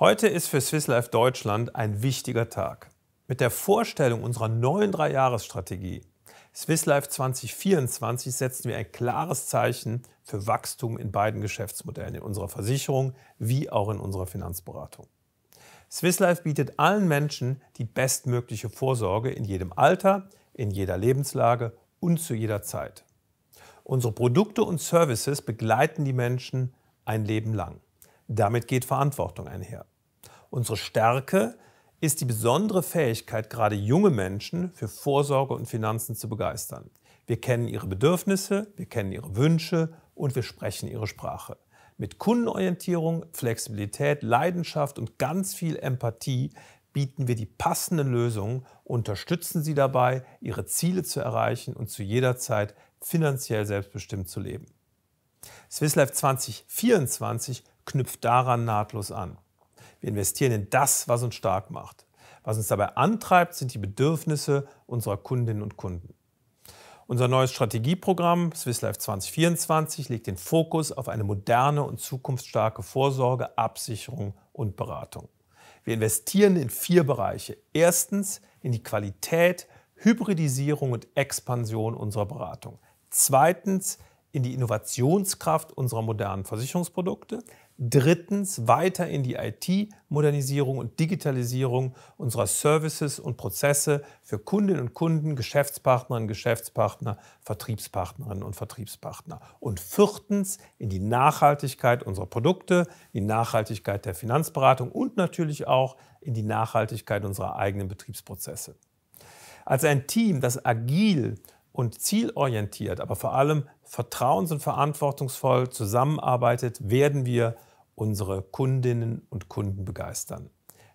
Heute ist für Swiss Life Deutschland ein wichtiger Tag. Mit der Vorstellung unserer neuen Dreijahresstrategie Swiss Life 2024 setzen wir ein klares Zeichen für Wachstum in beiden Geschäftsmodellen, in unserer Versicherung wie auch in unserer Finanzberatung. Swiss Life bietet allen Menschen die bestmögliche Vorsorge in jedem Alter, in jeder Lebenslage und zu jeder Zeit. Unsere Produkte und Services begleiten die Menschen ein Leben lang. Damit geht Verantwortung einher. Unsere Stärke ist die besondere Fähigkeit, gerade junge Menschen für Vorsorge und Finanzen zu begeistern. Wir kennen ihre Bedürfnisse, wir kennen ihre Wünsche und wir sprechen ihre Sprache. Mit Kundenorientierung, Flexibilität, Leidenschaft und ganz viel Empathie bieten wir die passenden Lösungen, unterstützen sie dabei, ihre Ziele zu erreichen und zu jeder Zeit finanziell selbstbestimmt zu leben. Swiss Life 2024 knüpft daran nahtlos an. Wir investieren in das, was uns stark macht. Was uns dabei antreibt, sind die Bedürfnisse unserer Kundinnen und Kunden. Unser neues Strategieprogramm Swiss Life 2024 legt den Fokus auf eine moderne und zukunftsstarke Vorsorge, Absicherung und Beratung. Wir investieren in vier Bereiche. Erstens in die Qualität, Hybridisierung und Expansion unserer Beratung. Zweitens in die Innovationskraft unserer modernen Versicherungsprodukte. Drittens weiter in die IT-Modernisierung und Digitalisierung unserer Services und Prozesse für Kundinnen und Kunden, Geschäftspartnerinnen, Geschäftspartner, Vertriebspartnerinnen und Vertriebspartner. Und viertens in die Nachhaltigkeit unserer Produkte, die Nachhaltigkeit der Finanzberatung und natürlich auch in die Nachhaltigkeit unserer eigenen Betriebsprozesse. Als ein Team, das agil und zielorientiert, aber vor allem vertrauens- und verantwortungsvoll zusammenarbeitet, werden wir unsere Kundinnen und Kunden begeistern.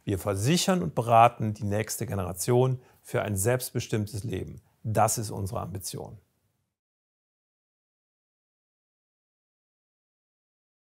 Wir versichern und beraten die nächste Generation für ein selbstbestimmtes Leben. Das ist unsere Ambition.